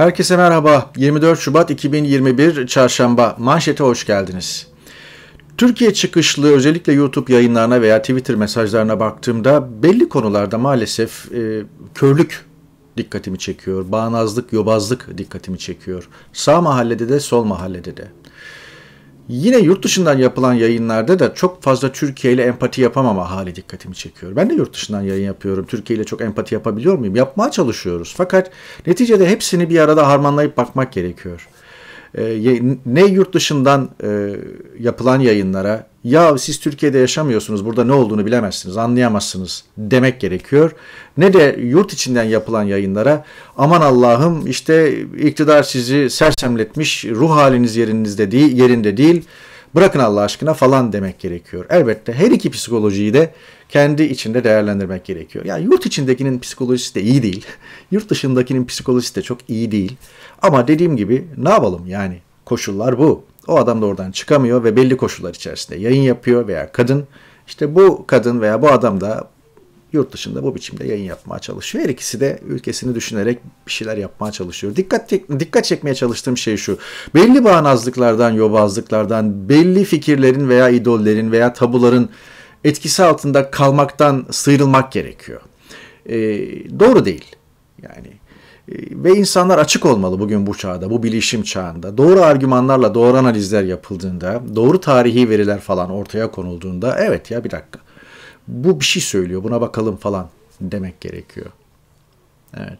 Herkese merhaba. 24 Şubat 2021 Çarşamba. Manşete hoş geldiniz. Türkiye çıkışlı özellikle YouTube yayınlarına veya Twitter mesajlarına baktığımda belli konularda maalesef e, körlük dikkatimi çekiyor. Bağnazlık, yobazlık dikkatimi çekiyor. Sağ mahallede de sol mahallede de. Yine yurt dışından yapılan yayınlarda da çok fazla Türkiye ile empati yapamama hali dikkatimi çekiyor. Ben de yurt dışından yayın yapıyorum. Türkiye ile çok empati yapabiliyor muyum? Yapmaya çalışıyoruz. Fakat neticede hepsini bir arada harmanlayıp bakmak gerekiyor. Ee, ne yurt dışından e, yapılan yayınlara ya siz Türkiye'de yaşamıyorsunuz burada ne olduğunu bilemezsiniz anlayamazsınız demek gerekiyor. Ne de yurt içinden yapılan yayınlara aman Allah'ım işte iktidar sizi sersemletmiş ruh haliniz yerinizde değil, yerinde değil bırakın Allah aşkına falan demek gerekiyor. Elbette her iki psikolojiyi de kendi içinde değerlendirmek gerekiyor. Yani yurt içindekinin psikolojisi de iyi değil. Yurt dışındakinin psikolojisi de çok iyi değil. Ama dediğim gibi ne yapalım yani koşullar bu. O adam da oradan çıkamıyor ve belli koşullar içerisinde yayın yapıyor veya kadın. İşte bu kadın veya bu adam da yurt dışında bu biçimde yayın yapmaya çalışıyor. Her ikisi de ülkesini düşünerek bir şeyler yapmaya çalışıyor. Dikkat dikkat çekmeye çalıştığım şey şu. Belli bağnazlıklardan, yobazlıklardan, belli fikirlerin veya idollerin veya tabuların etkisi altında kalmaktan sıyrılmak gerekiyor. Ee, doğru değil. Yani ee, ve insanlar açık olmalı bugün bu çağda, bu bilişim çağında. Doğru argümanlarla doğru analizler yapıldığında, doğru tarihi veriler falan ortaya konulduğunda evet ya bir dakika. Bu bir şey söylüyor. Buna bakalım falan demek gerekiyor. Evet.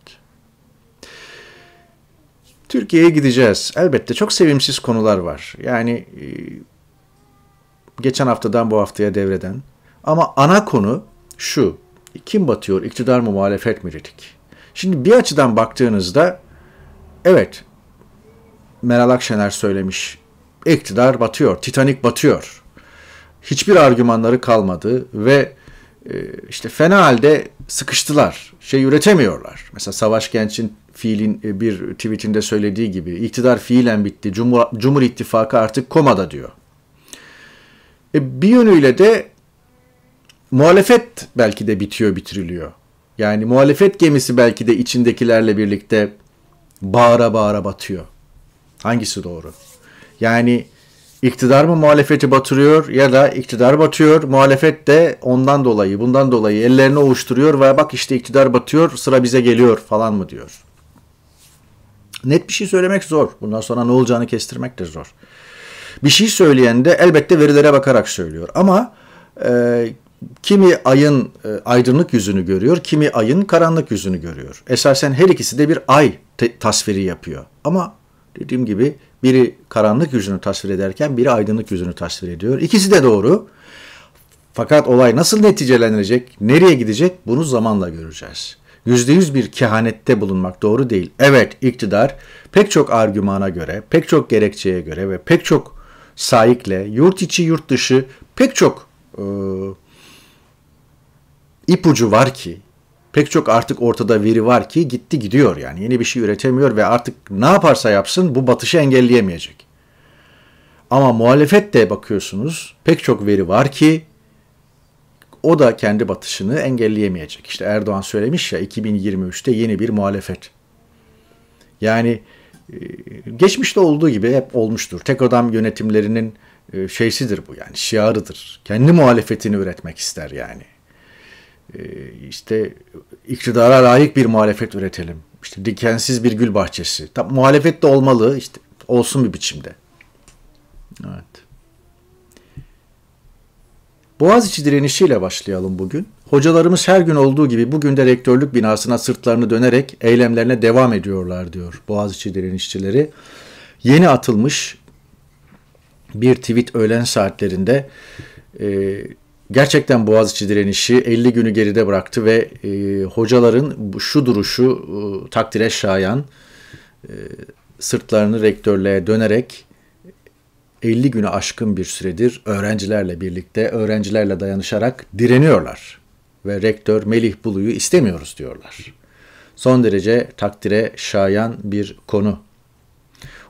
Türkiye'ye gideceğiz. Elbette çok sevimsiz konular var. Yani e, geçen haftadan bu haftaya devreden. Ama ana konu şu. Kim batıyor? İktidar mı muhalefet mi dedik? Şimdi bir açıdan baktığınızda evet Meral Akşener söylemiş. iktidar batıyor, Titanik batıyor. Hiçbir argümanları kalmadı ve e, işte fena halde sıkıştılar. Şey üretemiyorlar. Mesela Savaş Genç'in fiilin e, bir tweetinde söylediği gibi iktidar fiilen bitti. Cumhur, Cumhur İttifakı artık komada diyor. E, bir yönüyle de muhalefet belki de bitiyor, bitiriliyor. Yani muhalefet gemisi belki de içindekilerle birlikte bağıra bağıra batıyor. Hangisi doğru? Yani iktidar mı muhalefeti batırıyor ya da iktidar batıyor, muhalefet de ondan dolayı, bundan dolayı ellerini ovuşturuyor ve bak işte iktidar batıyor, sıra bize geliyor falan mı diyor. Net bir şey söylemek zor. Bundan sonra ne olacağını kestirmek de zor. Bir şey söyleyen de elbette verilere bakarak söylüyor. Ama e, kimi ayın e, aydınlık yüzünü görüyor, kimi ayın karanlık yüzünü görüyor. Esasen her ikisi de bir ay tasviri yapıyor. Ama dediğim gibi biri karanlık yüzünü tasvir ederken biri aydınlık yüzünü tasvir ediyor. İkisi de doğru. Fakat olay nasıl neticelenecek, nereye gidecek bunu zamanla göreceğiz. %100 bir kehanette bulunmak doğru değil. Evet iktidar pek çok argümana göre, pek çok gerekçeye göre ve pek çok saikle yurt içi yurt dışı pek çok e, ipucu var ki pek çok artık ortada veri var ki gitti gidiyor yani yeni bir şey üretemiyor ve artık ne yaparsa yapsın bu batışı engelleyemeyecek. Ama muhalefet de bakıyorsunuz pek çok veri var ki o da kendi batışını engelleyemeyecek. İşte Erdoğan söylemiş ya 2023'te yeni bir muhalefet. Yani e, geçmişte olduğu gibi hep olmuştur. Tek adam yönetimlerinin e, şeysidir bu yani şiarıdır. Kendi muhalefetini üretmek ister yani. Ee, işte iktidara layık bir muhalefet üretelim. İşte dikensiz bir gül bahçesi. Tam muhalefet de olmalı işte olsun bir biçimde. Evet. Boğaziçi direnişiyle başlayalım bugün. Hocalarımız her gün olduğu gibi bugün de rektörlük binasına sırtlarını dönerek eylemlerine devam ediyorlar diyor Boğaziçi direnişçileri. Yeni atılmış bir tweet öğlen saatlerinde e, Gerçekten Boğaziçi direnişi 50 günü geride bıraktı ve e, hocaların şu duruşu e, takdire şayan e, sırtlarını rektörlüğe dönerek 50 günü aşkın bir süredir öğrencilerle birlikte, öğrencilerle dayanışarak direniyorlar. Ve rektör Melih Bulu'yu istemiyoruz diyorlar. Son derece takdire şayan bir konu.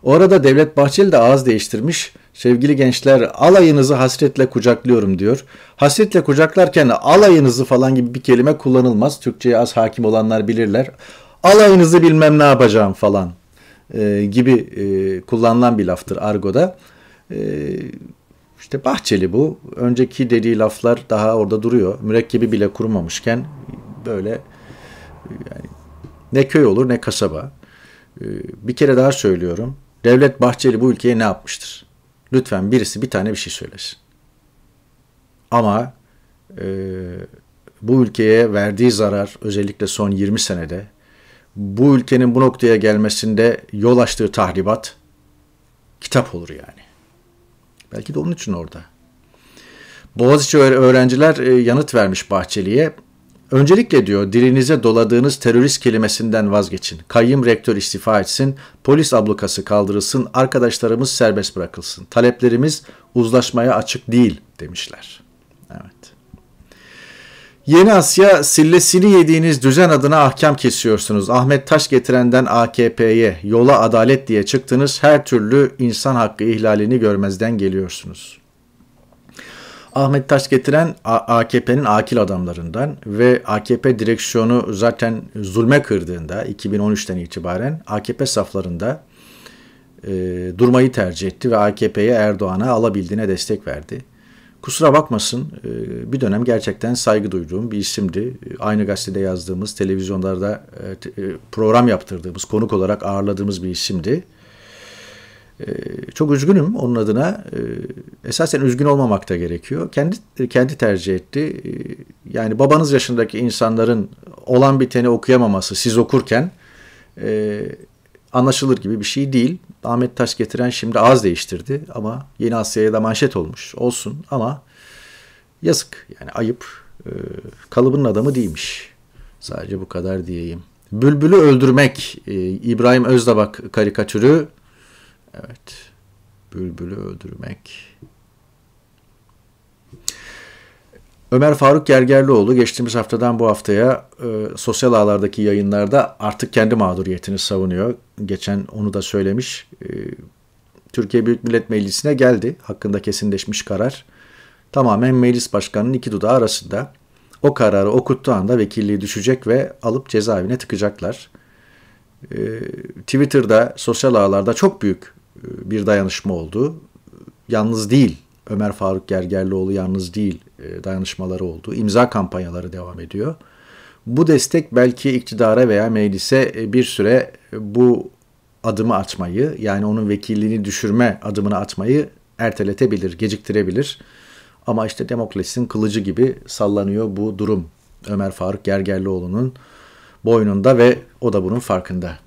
O arada Devlet Bahçeli de ağız değiştirmiş. Sevgili gençler alayınızı hasretle kucaklıyorum diyor. Hasretle kucaklarken alayınızı falan gibi bir kelime kullanılmaz. Türkçe'ye az hakim olanlar bilirler. Alayınızı bilmem ne yapacağım falan e, gibi e, kullanılan bir laftır argoda. E, işte Bahçeli bu. Önceki dediği laflar daha orada duruyor. Mürekkebi bile kurumamışken böyle yani ne köy olur ne kasaba. E, bir kere daha söylüyorum. Devlet Bahçeli bu ülkeye ne yapmıştır? Lütfen birisi bir tane bir şey söylesin. Ama e, bu ülkeye verdiği zarar özellikle son 20 senede bu ülkenin bu noktaya gelmesinde yol açtığı tahribat kitap olur yani. Belki de onun için orada. Boğaziçi öğrenciler e, yanıt vermiş Bahçeli'ye. Öncelikle diyor dilinize doladığınız terörist kelimesinden vazgeçin. Kayyum rektör istifa etsin, polis ablukası kaldırılsın, arkadaşlarımız serbest bırakılsın. Taleplerimiz uzlaşmaya açık değil demişler. Evet. Yeni Asya sillesini yediğiniz düzen adına ahkam kesiyorsunuz. Ahmet Taş getirenden AKP'ye yola adalet diye çıktınız. Her türlü insan hakkı ihlalini görmezden geliyorsunuz. Ahmet Taş getiren AKP'nin akil adamlarından ve AKP direksiyonu zaten zulme kırdığında 2013'ten itibaren AKP saflarında e, durmayı tercih etti ve AKP'ye Erdoğan'a alabildiğine destek verdi. Kusura bakmasın e, bir dönem gerçekten saygı duyduğum bir isimdi. Aynı gazetede yazdığımız, televizyonlarda e, e program yaptırdığımız, konuk olarak ağırladığımız bir isimdi. Ee, çok üzgünüm onun adına. Ee, esasen üzgün olmamak da gerekiyor. Kendi kendi tercih etti. Ee, yani babanız yaşındaki insanların olan biteni okuyamaması siz okurken e, anlaşılır gibi bir şey değil. Ahmet Taş getiren şimdi ağız değiştirdi ama Yeni Asya'ya da manşet olmuş. Olsun ama yazık yani ayıp. Kalıbının adamı değilmiş. Sadece bu kadar diyeyim. Bülbül'ü öldürmek e, İbrahim Özdabak karikatürü Evet. Bülbülü öldürmek. Ömer Faruk Gergerlioğlu geçtiğimiz haftadan bu haftaya e, sosyal ağlardaki yayınlarda artık kendi mağduriyetini savunuyor. Geçen onu da söylemiş. E, Türkiye Büyük Millet Meclisi'ne geldi. Hakkında kesinleşmiş karar. Tamamen meclis başkanının iki dudağı arasında. O kararı okuttuğu anda vekilliği düşecek ve alıp cezaevine tıkacaklar. E, Twitter'da, sosyal ağlarda çok büyük e, bir dayanışma oldu. Yalnız değil, Ömer Faruk Gergerlioğlu yalnız değil e, dayanışmaları oldu. İmza kampanyaları devam ediyor. Bu destek belki iktidara veya meclise e, bir süre bu adımı atmayı yani onun vekilliğini düşürme adımını atmayı erteletebilir, geciktirebilir. Ama işte demokrasinin kılıcı gibi sallanıyor bu durum. Ömer Faruk Gergerlioğlu'nun boynunda ve o da bunun farkında.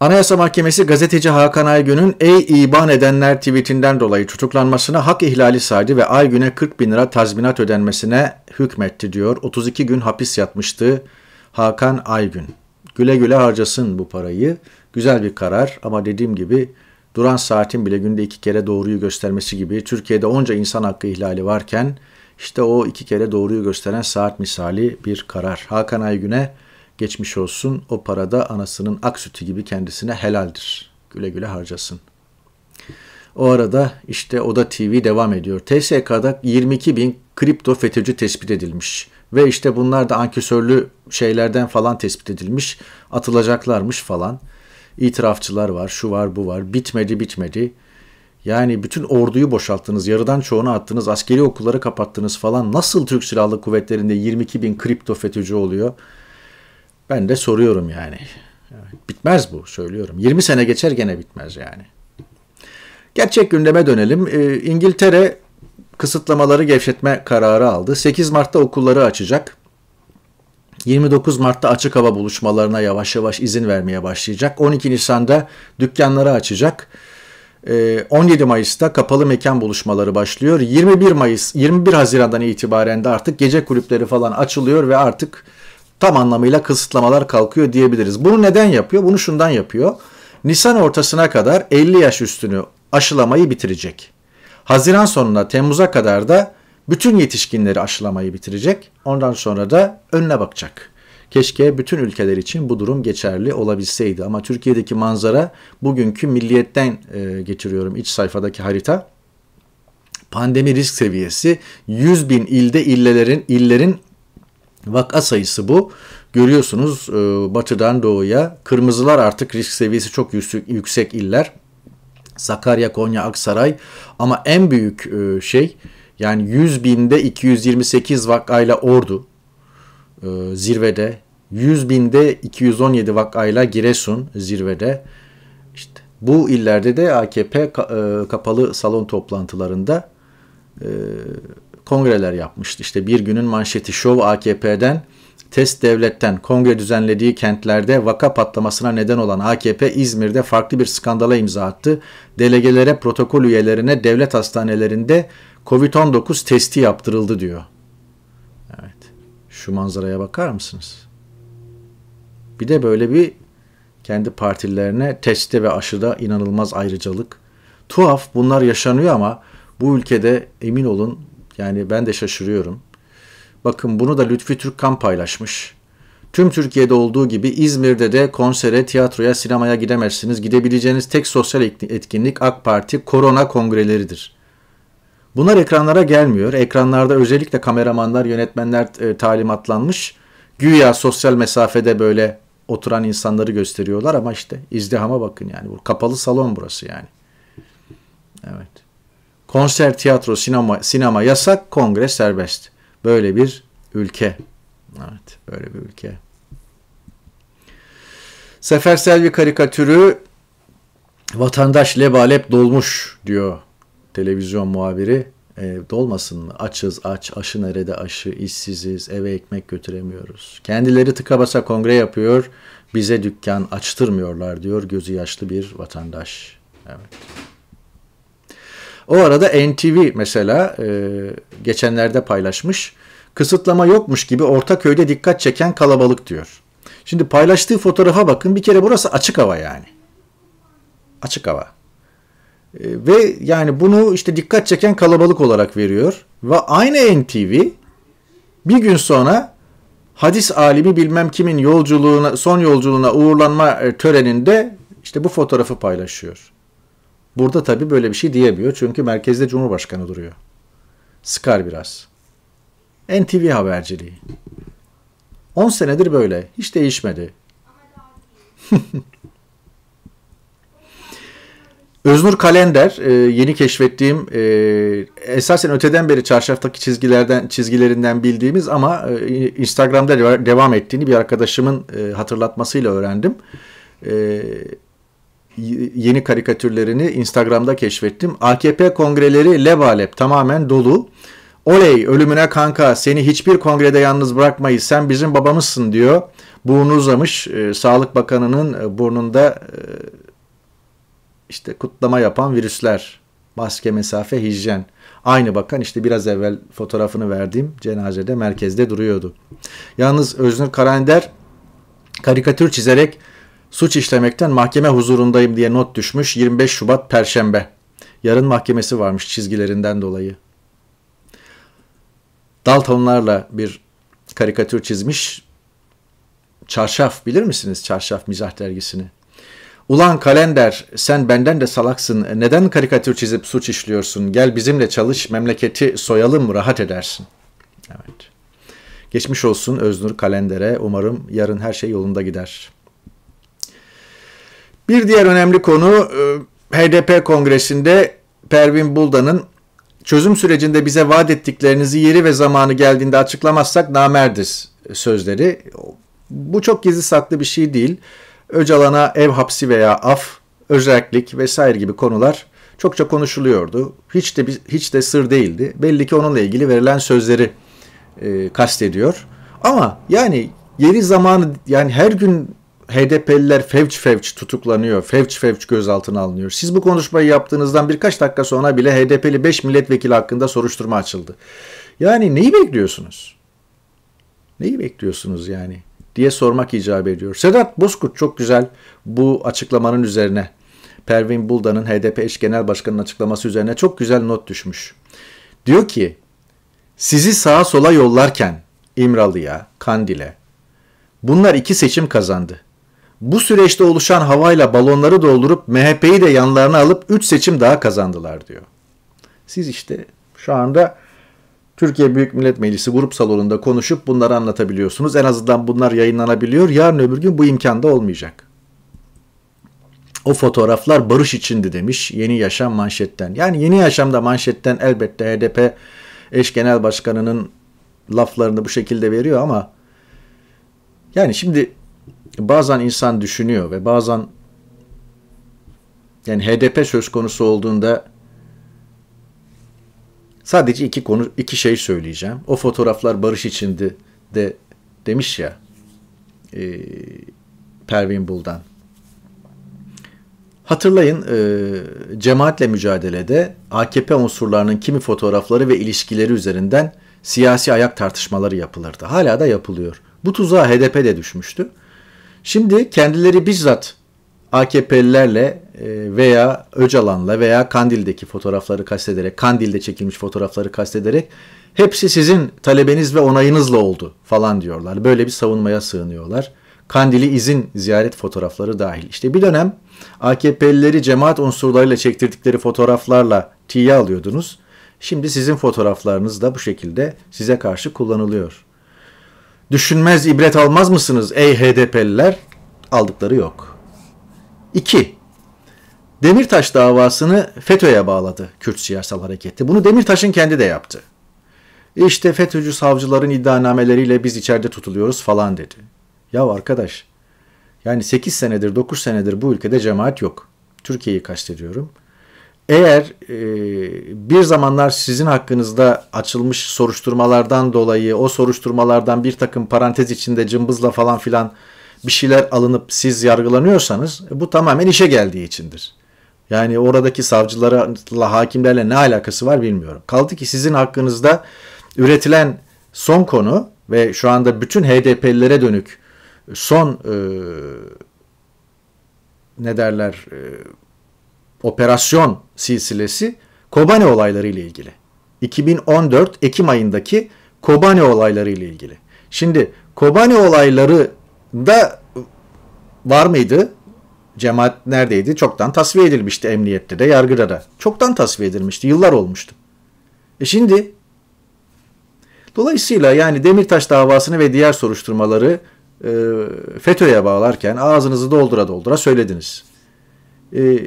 Anayasa Mahkemesi gazeteci Hakan Aygün'ün ey iban edenler tweetinden dolayı tutuklanmasına hak ihlali saydı ve Aygün'e 40 bin lira tazminat ödenmesine hükmetti diyor. 32 gün hapis yatmıştı Hakan Aygün. Güle güle harcasın bu parayı. Güzel bir karar ama dediğim gibi duran saatin bile günde iki kere doğruyu göstermesi gibi Türkiye'de onca insan hakkı ihlali varken işte o iki kere doğruyu gösteren saat misali bir karar. Hakan Aygün'e Geçmiş olsun o parada anasının ak sütü gibi kendisine helaldir. Güle güle harcasın. O arada işte Oda TV devam ediyor. TSK'da 22 bin kripto FETÖ'cü tespit edilmiş. Ve işte bunlar da ankesörlü şeylerden falan tespit edilmiş. Atılacaklarmış falan. İtirafçılar var, şu var, bu var. Bitmedi, bitmedi. Yani bütün orduyu boşalttınız, yarıdan çoğunu attınız, askeri okulları kapattınız falan. Nasıl Türk Silahlı Kuvvetleri'nde 22 bin kripto FETÖ'cü oluyor? Ben de soruyorum yani. Bitmez bu söylüyorum. 20 sene geçer gene bitmez yani. Gerçek gündeme dönelim. Ee, İngiltere kısıtlamaları gevşetme kararı aldı. 8 Mart'ta okulları açacak. 29 Mart'ta açık hava buluşmalarına yavaş yavaş izin vermeye başlayacak. 12 Nisan'da dükkanları açacak. 17 ee, Mayıs'ta kapalı mekan buluşmaları başlıyor. 21 Mayıs 21 Haziran'dan itibaren de artık gece kulüpleri falan açılıyor ve artık tam anlamıyla kısıtlamalar kalkıyor diyebiliriz. Bunu neden yapıyor? Bunu şundan yapıyor. Nisan ortasına kadar 50 yaş üstünü aşılamayı bitirecek. Haziran sonuna Temmuz'a kadar da bütün yetişkinleri aşılamayı bitirecek. Ondan sonra da önüne bakacak. Keşke bütün ülkeler için bu durum geçerli olabilseydi. Ama Türkiye'deki manzara bugünkü milliyetten e, getiriyorum iç sayfadaki harita. Pandemi risk seviyesi 100 bin ilde illerin illerin Vaka sayısı bu. Görüyorsunuz e, batıdan doğuya kırmızılar artık risk seviyesi çok yüksek iller. Sakarya, Konya, Aksaray ama en büyük e, şey yani 100 binde 228 vakayla Ordu e, zirvede. 100 binde 217 vakayla Giresun zirvede. İşte bu illerde de AKP kapalı salon toplantılarında kongreler yapmıştı. İşte bir günün manşeti şov AKP'den test devletten kongre düzenlediği kentlerde vaka patlamasına neden olan AKP İzmir'de farklı bir skandala imza attı. Delegelere, protokol üyelerine devlet hastanelerinde COVID-19 testi yaptırıldı diyor. Evet. Şu manzaraya bakar mısınız? Bir de böyle bir kendi partilerine testte ve aşıda inanılmaz ayrıcalık. Tuhaf bunlar yaşanıyor ama bu ülkede emin olun yani ben de şaşırıyorum. Bakın bunu da Lütfi Türkkan paylaşmış. Tüm Türkiye'de olduğu gibi İzmir'de de konsere, tiyatroya, sinemaya gidemezsiniz. Gidebileceğiniz tek sosyal etkinlik AK Parti korona kongreleridir. Bunlar ekranlara gelmiyor. Ekranlarda özellikle kameramanlar, yönetmenler e, talimatlanmış. Güya sosyal mesafede böyle oturan insanları gösteriyorlar ama işte izdihama bakın yani. bu Kapalı salon burası yani. Evet. Konser, tiyatro, sinema, sinema yasak, kongre serbest. Böyle bir ülke. Evet, böyle bir ülke. sefersel bir karikatürü vatandaş lebalep dolmuş diyor televizyon muhabiri. E, dolmasın mı? Açız, aç, aşı nerede aşı, işsiziz, eve ekmek götüremiyoruz. Kendileri tıka basa kongre yapıyor, bize dükkan açtırmıyorlar diyor gözü yaşlı bir vatandaş. Evet. O arada NTV mesela e, geçenlerde paylaşmış. Kısıtlama yokmuş gibi Ortaköy'de dikkat çeken kalabalık diyor. Şimdi paylaştığı fotoğrafa bakın. Bir kere burası açık hava yani. Açık hava. E, ve yani bunu işte dikkat çeken kalabalık olarak veriyor. Ve aynı NTV bir gün sonra hadis alimi bilmem kimin yolculuğuna son yolculuğuna uğurlanma e, töreninde işte bu fotoğrafı paylaşıyor. Burada tabii böyle bir şey diyemiyor çünkü merkezde Cumhurbaşkanı duruyor. Sıkar biraz. NTV haberciliği. 10 senedir böyle. Hiç değişmedi. Öznur Kalender e, yeni keşfettiğim e, esasen öteden beri çarşaftaki çizgilerden çizgilerinden bildiğimiz ama e, Instagram'da devam ettiğini bir arkadaşımın hatırlatmasıyla öğrendim. E, yeni karikatürlerini Instagram'da keşfettim. AKP kongreleri levalep tamamen dolu. Oley ölümüne kanka seni hiçbir kongrede yalnız bırakmayız sen bizim babamızsın diyor. Burnu uzamış e, Sağlık Bakanı'nın e, burnunda e, işte kutlama yapan virüsler. Maske, mesafe, hijyen. Aynı bakan işte biraz evvel fotoğrafını verdiğim cenazede merkezde duruyordu. Yalnız Öznur Karander karikatür çizerek Suç işlemekten mahkeme huzurundayım diye not düşmüş 25 Şubat Perşembe. Yarın mahkemesi varmış çizgilerinden dolayı. Daltonlarla bir karikatür çizmiş. Çarşaf bilir misiniz Çarşaf Mizah Dergisi'ni? Ulan kalender sen benden de salaksın neden karikatür çizip suç işliyorsun gel bizimle çalış memleketi soyalım rahat edersin. Evet. Geçmiş olsun Öznur Kalender'e umarım yarın her şey yolunda gider.'' Bir diğer önemli konu e, HDP kongresinde Pervin Buldan'ın çözüm sürecinde bize vaat ettiklerinizi yeri ve zamanı geldiğinde açıklamazsak namerdiz sözleri. Bu çok gizli saklı bir şey değil. Öcalan'a ev hapsi veya af, özellik vesaire gibi konular çokça konuşuluyordu. Hiç de hiç de sır değildi. Belli ki onunla ilgili verilen sözleri e, kastediyor. Ama yani yeri zamanı yani her gün HDP'liler fevç fevç tutuklanıyor, fevç fevç gözaltına alınıyor. Siz bu konuşmayı yaptığınızdan birkaç dakika sonra bile HDP'li 5 milletvekili hakkında soruşturma açıldı. Yani neyi bekliyorsunuz? Neyi bekliyorsunuz yani? diye sormak icap ediyor. Sedat Bozkurt çok güzel bu açıklamanın üzerine. Pervin Buldan'ın HDP eş genel başkanının açıklaması üzerine çok güzel not düşmüş. Diyor ki sizi sağa sola yollarken İmralı'ya, Kandil'e bunlar iki seçim kazandı. Bu süreçte oluşan havayla balonları doldurup MHP'yi de yanlarına alıp 3 seçim daha kazandılar diyor. Siz işte şu anda Türkiye Büyük Millet Meclisi grup salonunda konuşup bunları anlatabiliyorsunuz. En azından bunlar yayınlanabiliyor. Yarın öbür gün bu imkanda olmayacak. O fotoğraflar barış içindi demiş Yeni Yaşam manşetten. Yani Yeni Yaşam'da manşetten elbette HDP eş genel başkanının laflarını bu şekilde veriyor ama yani şimdi bazen insan düşünüyor ve bazen yani HDP söz konusu olduğunda sadece iki konu iki şey söyleyeceğim. O fotoğraflar barış içindi de demiş ya e, Pervin Buldan. Hatırlayın e, cemaatle mücadelede AKP unsurlarının kimi fotoğrafları ve ilişkileri üzerinden siyasi ayak tartışmaları yapılırdı. Hala da yapılıyor. Bu tuzağa HDP de düşmüştü. Şimdi kendileri bizzat AKP'lilerle e, veya Öcalan'la veya Kandil'deki fotoğrafları kastederek, Kandil'de çekilmiş fotoğrafları kastederek hepsi sizin talebeniz ve onayınızla oldu falan diyorlar. Böyle bir savunmaya sığınıyorlar. Kandili izin ziyaret fotoğrafları dahil. İşte bir dönem AKP'lileri cemaat unsurlarıyla çektirdikleri fotoğraflarla tiye alıyordunuz. Şimdi sizin fotoğraflarınız da bu şekilde size karşı kullanılıyor. Düşünmez, ibret almaz mısınız ey HDP'liler? Aldıkları yok. 2. Demirtaş davasını FETÖ'ye bağladı Kürt siyasal hareketi. Bunu Demirtaş'ın kendi de yaptı. İşte FETÖ'cü savcıların iddianameleriyle biz içeride tutuluyoruz falan dedi. Ya arkadaş yani 8 senedir 9 senedir bu ülkede cemaat yok. Türkiye'yi kastediyorum. Eğer e, bir zamanlar sizin hakkınızda açılmış soruşturmalardan dolayı o soruşturmalardan bir takım parantez içinde cımbızla falan filan bir şeyler alınıp siz yargılanıyorsanız bu tamamen işe geldiği içindir. Yani oradaki savcılarla, hakimlerle ne alakası var bilmiyorum. Kaldı ki sizin hakkınızda üretilen son konu ve şu anda bütün HDP'lilere dönük son e, ne derler e, operasyon silsilesi Kobane olayları ile ilgili. 2014 Ekim ayındaki Kobane olayları ile ilgili. Şimdi Kobane olayları da var mıydı? Cemaat neredeydi? Çoktan tasfiye edilmişti emniyette de, yargıda da. Çoktan tasfiye edilmişti. Yıllar olmuştu. E şimdi dolayısıyla yani Demirtaş davasını ve diğer soruşturmaları e, FETÖ'ye bağlarken ağzınızı doldura doldura söylediniz. E,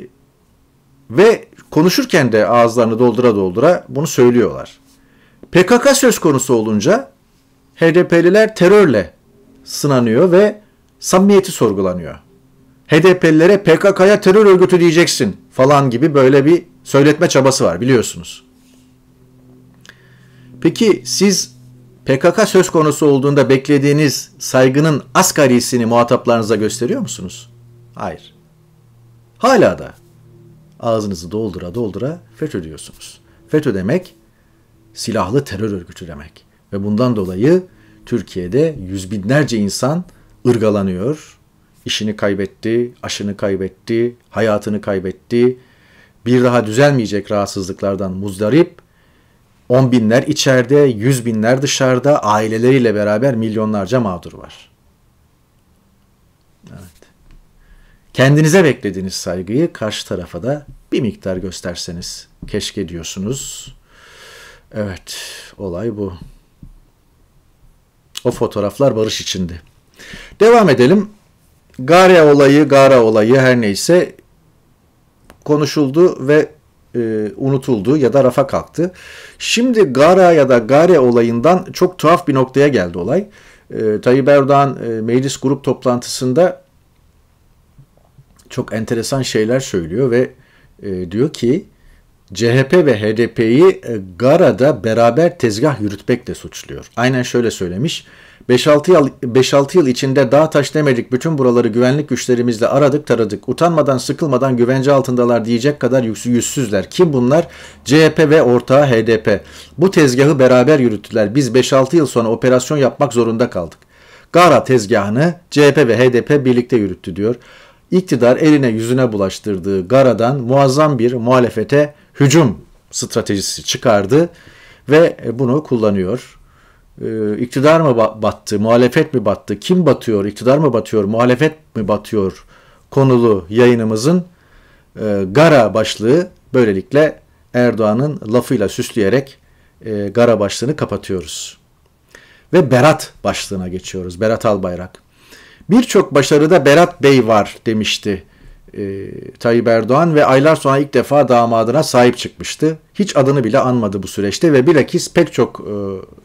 ve konuşurken de ağızlarını doldura doldura bunu söylüyorlar. PKK söz konusu olunca HDP'liler terörle sınanıyor ve samimiyeti sorgulanıyor. HDP'lilere PKK'ya terör örgütü diyeceksin falan gibi böyle bir söyletme çabası var biliyorsunuz. Peki siz PKK söz konusu olduğunda beklediğiniz saygının asgarisini muhataplarınıza gösteriyor musunuz? Hayır. Hala da ağzınızı doldura doldura FETÖ diyorsunuz. FETÖ demek silahlı terör örgütü demek. Ve bundan dolayı Türkiye'de yüz binlerce insan ırgalanıyor. İşini kaybetti, aşını kaybetti, hayatını kaybetti. Bir daha düzelmeyecek rahatsızlıklardan muzdarip. On binler içeride, yüz binler dışarıda aileleriyle beraber milyonlarca mağdur var.'' Kendinize beklediğiniz saygıyı karşı tarafa da bir miktar gösterseniz keşke diyorsunuz. Evet, olay bu. O fotoğraflar barış içindi. Devam edelim. Gara olayı, Gara olayı her neyse konuşuldu ve e, unutuldu ya da rafa kalktı. Şimdi Gara ya da Gare olayından çok tuhaf bir noktaya geldi olay. E, Tayyip Erdoğan e, meclis grup toplantısında çok enteresan şeyler söylüyor ve e, diyor ki CHP ve HDP'yi e, Gara'da beraber tezgah yürütmekle suçluyor. Aynen şöyle söylemiş. 5-6 yıl, yıl içinde dağ taş demedik, bütün buraları güvenlik güçlerimizle aradık taradık, utanmadan sıkılmadan güvence altındalar diyecek kadar yüzsüzler. Kim bunlar? CHP ve ortağı HDP. Bu tezgahı beraber yürüttüler. Biz 5-6 yıl sonra operasyon yapmak zorunda kaldık. Gara tezgahını CHP ve HDP birlikte yürüttü diyor iktidar eline yüzüne bulaştırdığı garadan muazzam bir muhalefete hücum stratejisi çıkardı ve e, bunu kullanıyor. E, iktidar mı battı, muhalefet mi battı, kim batıyor, iktidar mı batıyor, muhalefet mi batıyor konulu yayınımızın e, gara başlığı böylelikle Erdoğan'ın lafıyla süsleyerek gara başlığını kapatıyoruz. Ve Berat başlığına geçiyoruz. Berat Albayrak. Birçok başarıda Berat Bey var demişti e, Tayyip Erdoğan ve aylar sonra ilk defa damadına sahip çıkmıştı. Hiç adını bile anmadı bu süreçte ve bilakis pek çok e,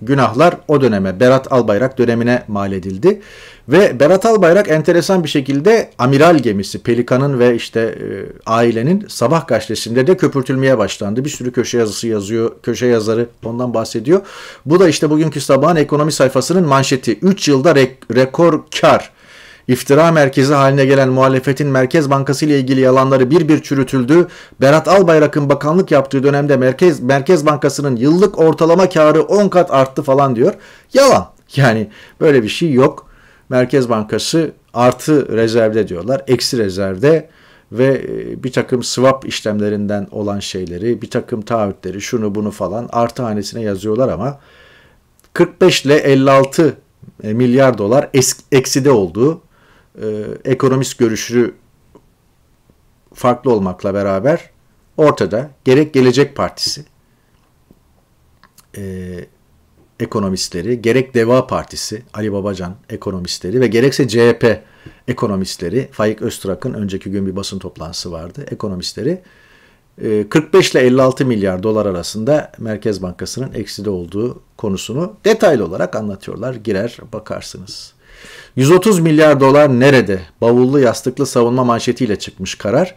günahlar o döneme Berat Albayrak dönemine mal edildi. Ve Berat Albayrak enteresan bir şekilde amiral gemisi Pelikan'ın ve işte e, ailenin sabah gazetesinde de köpürtülmeye başlandı. Bir sürü köşe yazısı yazıyor, köşe yazarı ondan bahsediyor. Bu da işte bugünkü sabahın ekonomi sayfasının manşeti. 3 yılda re- rekor kar İftira merkezi haline gelen muhalefetin Merkez Bankası ile ilgili yalanları bir bir çürütüldü. Berat Albayrak'ın bakanlık yaptığı dönemde Merkez, Merkez Bankası'nın yıllık ortalama karı 10 kat arttı falan diyor. Yalan. Yani böyle bir şey yok. Merkez Bankası artı rezervde diyorlar. Eksi rezervde ve e, bir takım swap işlemlerinden olan şeyleri, bir takım taahhütleri, şunu bunu falan artı hanesine yazıyorlar ama 45 ile 56 e, milyar dolar eksi de olduğu e, ekonomist görüşü farklı olmakla beraber ortada gerek Gelecek Partisi e, ekonomistleri, gerek Deva Partisi Ali Babacan ekonomistleri ve gerekse CHP ekonomistleri, Faik Öztrak'ın önceki gün bir basın toplantısı vardı, ekonomistleri 45 e, ile 56 milyar dolar arasında Merkez Bankası'nın ekside olduğu konusunu detaylı olarak anlatıyorlar. Girer bakarsınız. 130 milyar dolar nerede? Bavullu yastıklı savunma manşetiyle çıkmış karar.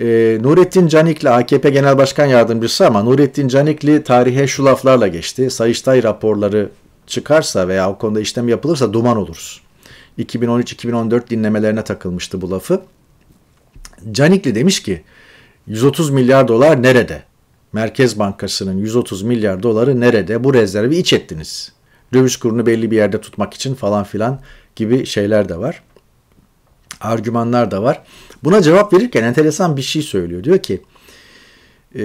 ee, Nurettin Canikli AKP Genel Başkan Yardımcısı ama Nurettin Canikli tarihe şu laflarla geçti. Sayıştay raporları çıkarsa veya o konuda işlem yapılırsa duman oluruz. 2013-2014 dinlemelerine takılmıştı bu lafı. Canikli demiş ki 130 milyar dolar nerede? Merkez Bankası'nın 130 milyar doları nerede? Bu rezervi iç ettiniz döviz kurunu belli bir yerde tutmak için falan filan gibi şeyler de var. Argümanlar da var. Buna cevap verirken enteresan bir şey söylüyor. Diyor ki e,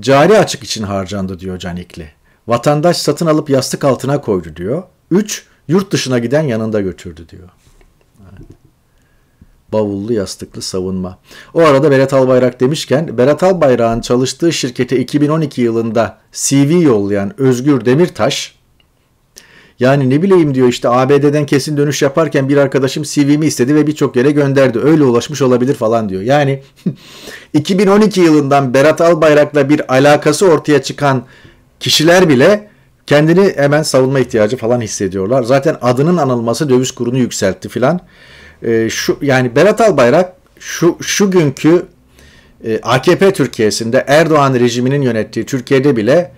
cari açık için harcandı diyor Canikli. Vatandaş satın alıp yastık altına koydu diyor. Üç Yurt dışına giden yanında götürdü diyor. Bavullu yastıklı savunma. O arada Berat Albayrak demişken Berat Albayrak'ın çalıştığı şirkete 2012 yılında CV yollayan Özgür Demirtaş yani ne bileyim diyor işte ABD'den kesin dönüş yaparken bir arkadaşım CV'mi istedi ve birçok yere gönderdi. Öyle ulaşmış olabilir falan diyor. Yani 2012 yılından Berat Albayrak'la bir alakası ortaya çıkan kişiler bile kendini hemen savunma ihtiyacı falan hissediyorlar. Zaten adının anılması döviz kurunu yükseltti filan. E, şu yani Berat Albayrak şu şu günkü e, AKP Türkiye'sinde Erdoğan rejiminin yönettiği Türkiye'de bile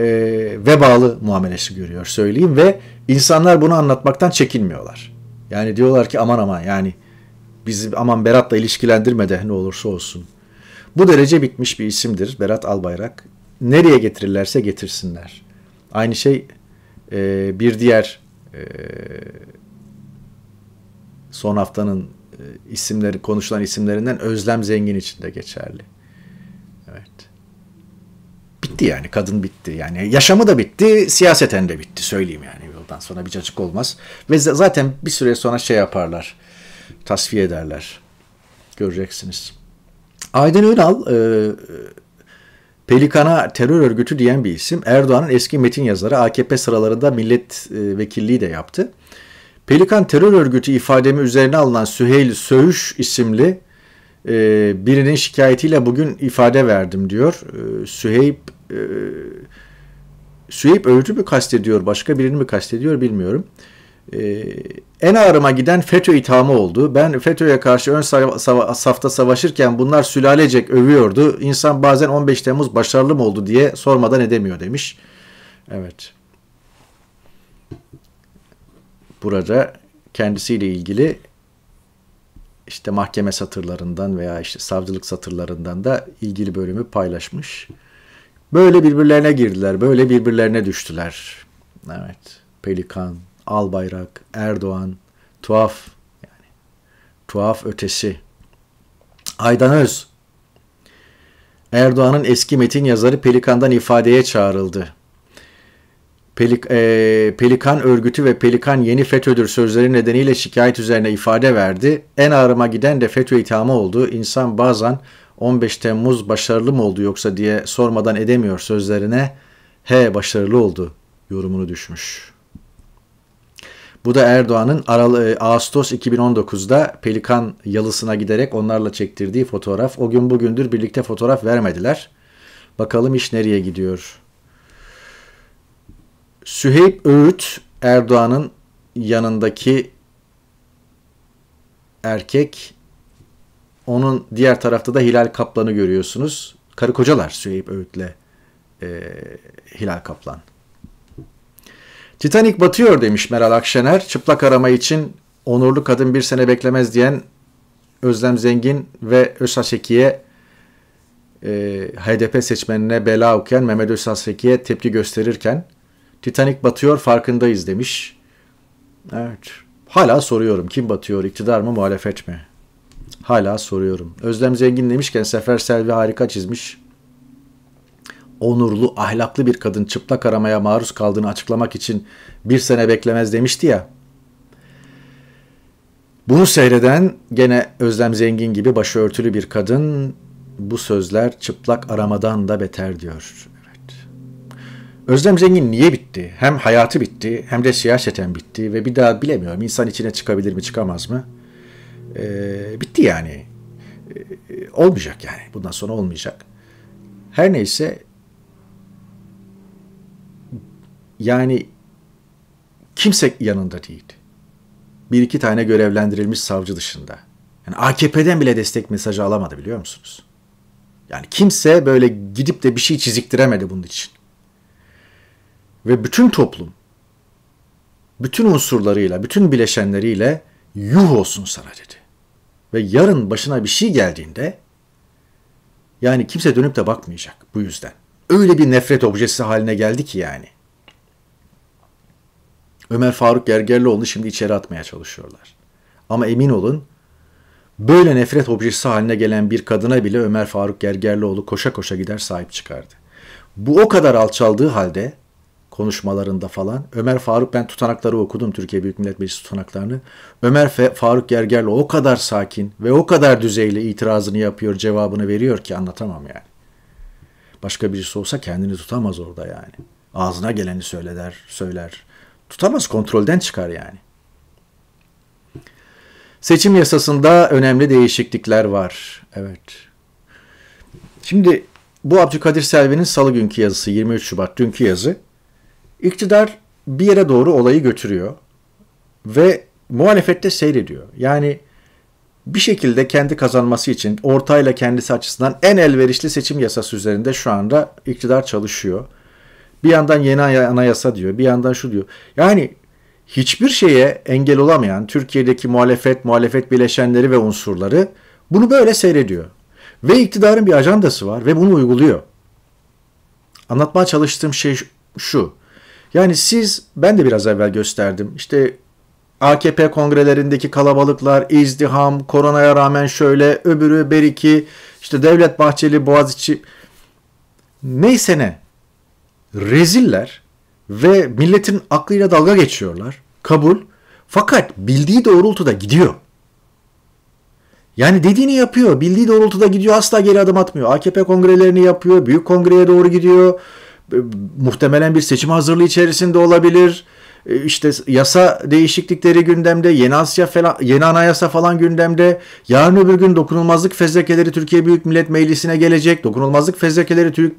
e, vebalı muamelesi görüyor söyleyeyim ve insanlar bunu anlatmaktan çekinmiyorlar. Yani diyorlar ki aman aman yani bizi aman Berat'la ilişkilendirme de ne olursa olsun. Bu derece bitmiş bir isimdir Berat Albayrak. Nereye getirirlerse getirsinler. Aynı şey e, bir diğer e, son haftanın e, isimleri konuşulan isimlerinden Özlem Zengin için de geçerli bitti yani. Kadın bitti. Yani yaşamı da bitti, siyaseten de bitti söyleyeyim yani. Yoldan sonra bir cacık olmaz. Ve zaten bir süre sonra şey yaparlar. Tasfiye ederler. Göreceksiniz. Aydın Önal e, Pelikan'a terör örgütü diyen bir isim. Erdoğan'ın eski metin yazarı AKP sıralarında milletvekilliği de yaptı. Pelikan terör örgütü ifademi üzerine alınan Süheyl Söğüş isimli e, birinin şikayetiyle bugün ifade verdim diyor. E, Süheyl e, Süheyb Öğüt'ü mü kastediyor, başka birini mi kastediyor bilmiyorum. E, en ağrıma giden FETÖ ithamı oldu. Ben FETÖ'ye karşı ön sava sava safta savaşırken bunlar sülalecek övüyordu. İnsan bazen 15 Temmuz başarılı mı oldu diye sormadan edemiyor demiş. Evet. Burada kendisiyle ilgili işte mahkeme satırlarından veya işte savcılık satırlarından da ilgili bölümü paylaşmış. Böyle birbirlerine girdiler, böyle birbirlerine düştüler. Evet, Pelikan, Albayrak, Erdoğan, tuhaf yani tuhaf ötesi. Aydan Öz, Erdoğan'ın eski metin yazarı Pelikan'dan ifadeye çağrıldı. Pelik, e, Pelikan örgütü ve Pelikan yeni FETÖ'dür sözleri nedeniyle şikayet üzerine ifade verdi. En ağrıma giden de FETÖ ithamı oldu. İnsan bazen 15 Temmuz başarılı mı oldu yoksa diye sormadan edemiyor sözlerine he başarılı oldu yorumunu düşmüş. Bu da Erdoğan'ın Aral e, Ağustos 2019'da Pelikan yalısına giderek onlarla çektirdiği fotoğraf. O gün bugündür birlikte fotoğraf vermediler. Bakalım iş nereye gidiyor. Süheyb Öğüt Erdoğan'ın yanındaki erkek onun diğer tarafta da Hilal Kaplan'ı görüyorsunuz. Karı kocalar Süheyb Öğüt'le e, Hilal Kaplan. Titanic batıyor demiş Meral Akşener. Çıplak arama için onurlu kadın bir sene beklemez diyen Özlem Zengin ve Özhaseki'ye e, HDP seçmenine bela okuyan Mehmet Özal Özhaseki'ye tepki gösterirken Titanic batıyor farkındayız demiş. Evet. Hala soruyorum kim batıyor iktidar mı muhalefet mi? Hala soruyorum. Özlem Zengin demişken Sefer Selvi harika çizmiş. Onurlu, ahlaklı bir kadın çıplak aramaya maruz kaldığını açıklamak için bir sene beklemez demişti ya. Bunu seyreden gene Özlem Zengin gibi örtülü bir kadın bu sözler çıplak aramadan da beter diyor. Evet. Özlem Zengin niye bitti? Hem hayatı bitti hem de siyaseten bitti ve bir daha bilemiyorum insan içine çıkabilir mi çıkamaz mı? e, bitti yani. E, olmayacak yani. Bundan sonra olmayacak. Her neyse yani kimse yanında değildi Bir iki tane görevlendirilmiş savcı dışında. Yani AKP'den bile destek mesajı alamadı biliyor musunuz? Yani kimse böyle gidip de bir şey çiziktiremedi bunun için. Ve bütün toplum, bütün unsurlarıyla, bütün bileşenleriyle yuh olsun sana dedi. Ve yarın başına bir şey geldiğinde yani kimse dönüp de bakmayacak bu yüzden. Öyle bir nefret objesi haline geldi ki yani. Ömer Faruk Gergerlioğlu'nu şimdi içeri atmaya çalışıyorlar. Ama emin olun böyle nefret objesi haline gelen bir kadına bile Ömer Faruk Gergerlioğlu koşa koşa gider sahip çıkardı. Bu o kadar alçaldığı halde konuşmalarında falan. Ömer Faruk ben tutanakları okudum Türkiye Büyük Millet Meclisi tutanaklarını. Ömer Fe, Faruk Gergerli o kadar sakin ve o kadar düzeyli itirazını yapıyor, cevabını veriyor ki anlatamam yani. Başka birisi olsa kendini tutamaz orada yani. Ağzına geleni söyler, söyler. Tutamaz, kontrolden çıkar yani. Seçim yasasında önemli değişiklikler var. Evet. Şimdi bu Abdülkadir Selvi'nin salı günkü yazısı 23 Şubat dünkü yazı İktidar bir yere doğru olayı götürüyor ve muhalefette seyrediyor. Yani bir şekilde kendi kazanması için ortayla kendisi açısından en elverişli seçim yasası üzerinde şu anda iktidar çalışıyor. Bir yandan yeni anayasa diyor, bir yandan şu diyor. Yani hiçbir şeye engel olamayan Türkiye'deki muhalefet, muhalefet bileşenleri ve unsurları bunu böyle seyrediyor. Ve iktidarın bir ajandası var ve bunu uyguluyor. Anlatmaya çalıştığım şey şu. Yani siz, ben de biraz evvel gösterdim. İşte AKP kongrelerindeki kalabalıklar, izdiham, koronaya rağmen şöyle, öbürü beriki, işte Devlet Bahçeli, Boğaziçi. Neyse ne. Reziller ve milletin aklıyla dalga geçiyorlar. Kabul. Fakat bildiği doğrultuda gidiyor. Yani dediğini yapıyor. Bildiği doğrultuda gidiyor. Asla geri adım atmıyor. AKP kongrelerini yapıyor. Büyük kongreye doğru gidiyor. E, muhtemelen bir seçim hazırlığı içerisinde olabilir. E, işte yasa değişiklikleri gündemde, yeni Asya falan, yeni anayasa falan gündemde. Yarın öbür gün dokunulmazlık fezlekeleri Türkiye Büyük Millet Meclisi'ne gelecek. Dokunulmazlık fezlekeleri Türk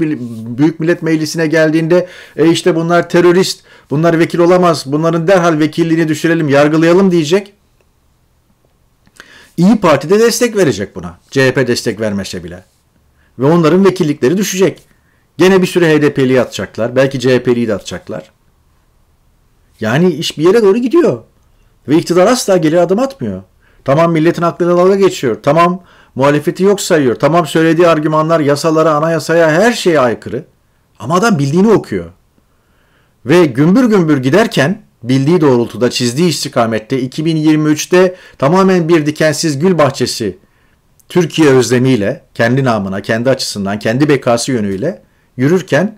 Büyük Millet Meclisi'ne geldiğinde e işte bunlar terörist, bunlar vekil olamaz, bunların derhal vekilliğini düşürelim, yargılayalım diyecek. İyi Parti de destek verecek buna. CHP destek vermese bile. Ve onların vekillikleri düşecek. Gene bir sürü HDP'li atacaklar. Belki CHP'liyi de atacaklar. Yani iş bir yere doğru gidiyor. Ve iktidar asla geri adım atmıyor. Tamam milletin aklına dalga geçiyor. Tamam muhalefeti yok sayıyor. Tamam söylediği argümanlar yasalara, anayasaya, her şeye aykırı. Ama adam bildiğini okuyor. Ve gümbür gümbür giderken bildiği doğrultuda, çizdiği istikamette 2023'te tamamen bir dikensiz gül bahçesi Türkiye özlemiyle, kendi namına, kendi açısından, kendi bekası yönüyle yürürken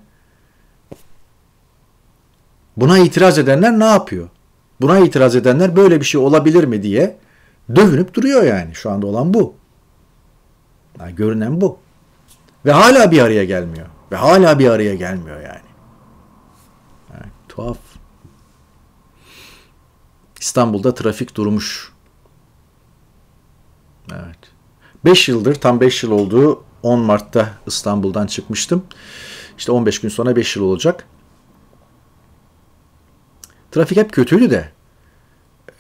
buna itiraz edenler ne yapıyor? Buna itiraz edenler böyle bir şey olabilir mi diye dövünüp duruyor yani. Şu anda olan bu. Yani görünen bu. Ve hala bir araya gelmiyor. Ve hala bir araya gelmiyor yani. yani tuhaf. İstanbul'da trafik durmuş. Evet. 5 yıldır tam 5 yıl oldu 10 Mart'ta İstanbul'dan çıkmıştım. İşte 15 gün sonra 5 yıl olacak. Trafik hep kötüydü de.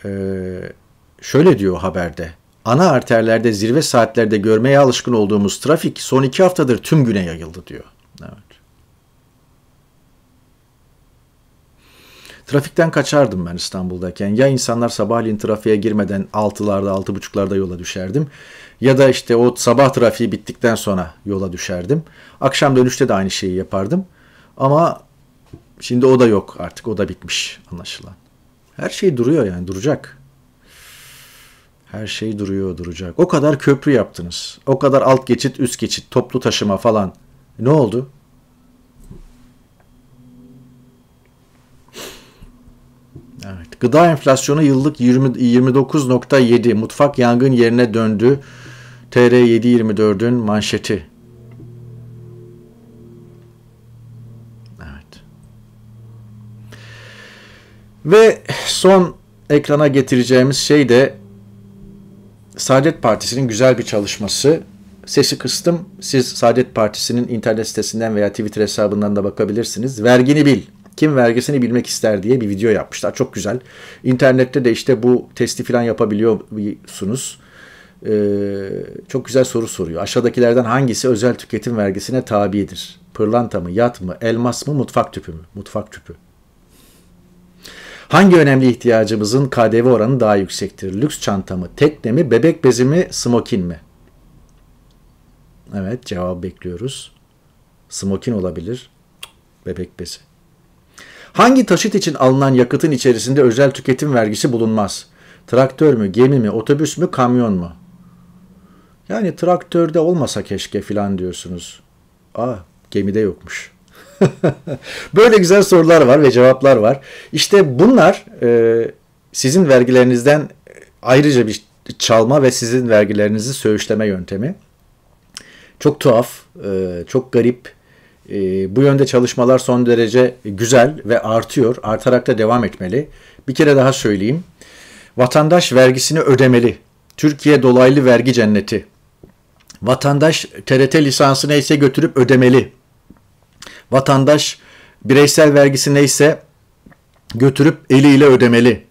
Ee, şöyle diyor haberde. Ana arterlerde zirve saatlerde görmeye alışkın olduğumuz trafik son iki haftadır tüm güne yayıldı diyor. Evet. Trafikten kaçardım ben İstanbul'dayken. Ya insanlar sabahleyin trafiğe girmeden 6'larda 6.30'larda yola düşerdim ya da işte o sabah trafiği bittikten sonra yola düşerdim. Akşam dönüşte de aynı şeyi yapardım. Ama şimdi o da yok artık. O da bitmiş anlaşılan. Her şey duruyor yani duracak. Her şey duruyor duracak. O kadar köprü yaptınız. O kadar alt geçit üst geçit toplu taşıma falan. Ne oldu? Evet. Gıda enflasyonu yıllık 20, 29.7 mutfak yangın yerine döndü. TR724'ün manşeti. Evet. Ve son ekrana getireceğimiz şey de Saadet Partisi'nin güzel bir çalışması. Sesi kıstım. Siz Saadet Partisi'nin internet sitesinden veya Twitter hesabından da bakabilirsiniz. Vergini bil. Kim vergisini bilmek ister diye bir video yapmışlar. Çok güzel. İnternette de işte bu testi falan yapabiliyorsunuz. Ee, çok güzel soru soruyor. Aşağıdakilerden hangisi özel tüketim vergisine tabidir? Pırlanta mı, yat mı, elmas mı, mutfak tüpü mü? Mutfak tüpü. Hangi önemli ihtiyacımızın KDV oranı daha yüksektir? Lüks çanta mı, tekne mi, bebek bezi mi, smokin mi? Evet cevap bekliyoruz. Smokin olabilir, bebek bezi. Hangi taşıt için alınan yakıtın içerisinde özel tüketim vergisi bulunmaz? Traktör mü, gemi mi, otobüs mü, kamyon mu? Yani traktörde olmasa keşke filan diyorsunuz. Aa ah, gemide yokmuş. Böyle güzel sorular var ve cevaplar var. İşte bunlar e, sizin vergilerinizden ayrıca bir çalma ve sizin vergilerinizi söğüşleme yöntemi. Çok tuhaf, e, çok garip. E, bu yönde çalışmalar son derece güzel ve artıyor. Artarak da devam etmeli. Bir kere daha söyleyeyim. Vatandaş vergisini ödemeli. Türkiye dolaylı vergi cenneti. Vatandaş TRT lisansı neyse götürüp ödemeli. Vatandaş bireysel vergisi neyse götürüp eliyle ödemeli.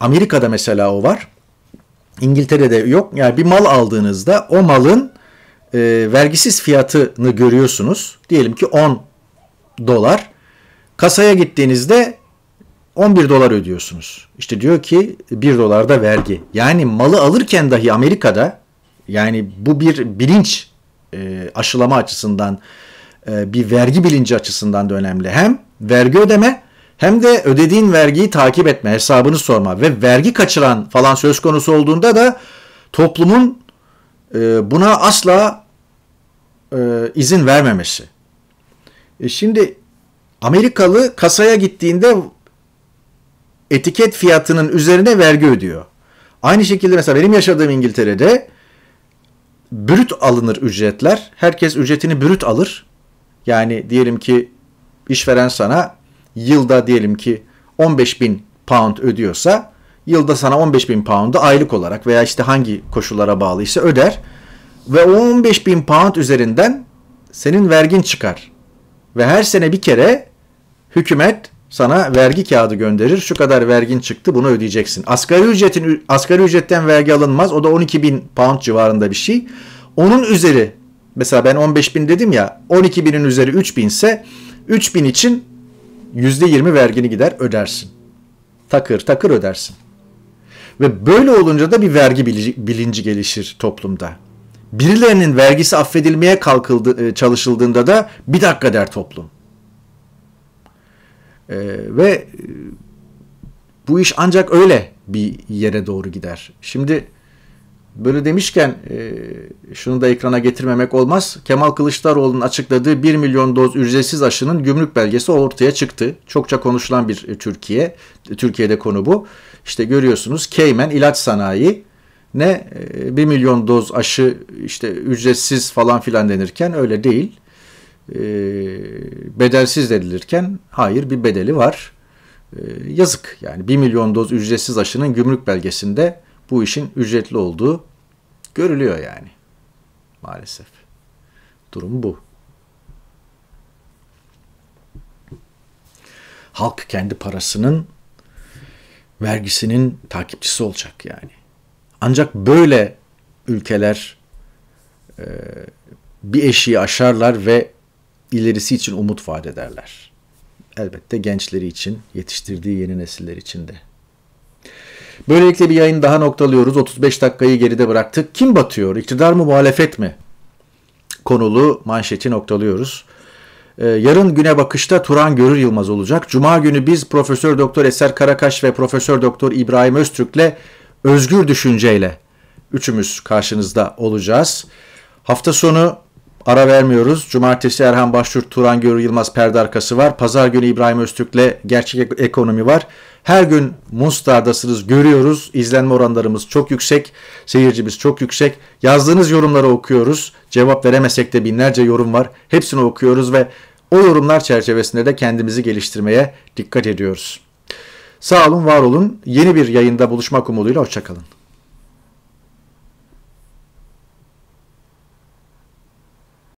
Amerika'da mesela o var. İngiltere'de yok. Yani bir mal aldığınızda o malın e, vergisiz fiyatını görüyorsunuz. Diyelim ki 10 dolar. Kasaya gittiğinizde 11 dolar ödüyorsunuz. İşte diyor ki 1 dolar da vergi. Yani malı alırken dahi Amerika'da yani bu bir bilinç e, aşılama açısından e, bir vergi bilinci açısından da önemli. Hem vergi ödeme hem de ödediğin vergiyi takip etme, hesabını sorma ve vergi kaçıran falan söz konusu olduğunda da toplumun e, buna asla e, izin vermemesi. E şimdi Amerikalı kasaya gittiğinde etiket fiyatının üzerine vergi ödüyor. Aynı şekilde mesela benim yaşadığım İngiltere'de brüt alınır ücretler. Herkes ücretini brüt alır. Yani diyelim ki işveren sana yılda diyelim ki 15 bin pound ödüyorsa yılda sana 15 bin pound'u aylık olarak veya işte hangi koşullara bağlıysa öder. Ve o 15 bin pound üzerinden senin vergin çıkar. Ve her sene bir kere hükümet sana vergi kağıdı gönderir. Şu kadar vergin çıktı bunu ödeyeceksin. Asgari ücretin asgari ücretten vergi alınmaz. O da 12 bin pound civarında bir şey. Onun üzeri mesela ben 15 bin dedim ya 12 binin üzeri 3 bin ise 3 bin için %20 vergini gider ödersin. Takır takır ödersin. Ve böyle olunca da bir vergi bilinci gelişir toplumda. Birilerinin vergisi affedilmeye kalkıldı, e, çalışıldığında da bir dakika der toplum. Ee, e, ve bu iş ancak öyle bir yere doğru gider. Şimdi böyle demişken e, şunu da ekrana getirmemek olmaz. Kemal Kılıçdaroğlu'nun açıkladığı 1 milyon doz ücretsiz aşının gümrük belgesi ortaya çıktı. Çokça konuşulan bir e, Türkiye. Türkiye'de konu bu. İşte görüyorsunuz Keymen ilaç sanayi ne 1 e, milyon doz aşı işte ücretsiz falan filan denirken öyle değil. Ee, bedelsiz denilirken hayır bir bedeli var. Ee, yazık yani 1 milyon doz ücretsiz aşının gümrük belgesinde bu işin ücretli olduğu görülüyor yani maalesef. Durum bu. Halk kendi parasının vergisinin takipçisi olacak yani. Ancak böyle ülkeler e, bir eşiği aşarlar ve ilerisi için umut vaat ederler. Elbette gençleri için, yetiştirdiği yeni nesiller için de. Böylelikle bir yayın daha noktalıyoruz. 35 dakikayı geride bıraktık. Kim batıyor? İktidar mı muhalefet mi? Konulu manşeti noktalıyoruz. Ee, yarın güne bakışta Turan Görür Yılmaz olacak. Cuma günü biz Profesör Doktor Eser Karakaş ve Profesör Doktor İbrahim Öztürk'le özgür düşünceyle üçümüz karşınızda olacağız. Hafta sonu Ara vermiyoruz. Cumartesi Erhan Başçurt, Turan Görür Yılmaz perde arkası var. Pazar günü İbrahim Öztürk'le gerçek ekonomi var. Her gün Mustardasınız görüyoruz. İzlenme oranlarımız çok yüksek. Seyircimiz çok yüksek. Yazdığınız yorumları okuyoruz. Cevap veremesek de binlerce yorum var. Hepsini okuyoruz ve o yorumlar çerçevesinde de kendimizi geliştirmeye dikkat ediyoruz. Sağ olun, var olun. Yeni bir yayında buluşmak umuduyla hoşçakalın.